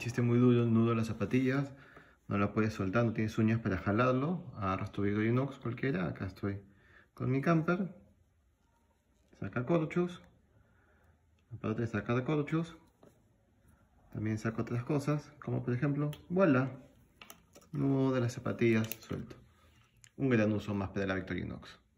Chiste muy duro, nudo las zapatillas, no la puedes soltar, no tienes uñas para jalarlo. arrastro victorinox cualquiera, acá estoy con mi camper. Saca corchos, aparte de sacar corchos, también saco otras cosas, como por ejemplo, ¡voilà! Nudo de las zapatillas suelto. Un gran uso más para la Victorinox.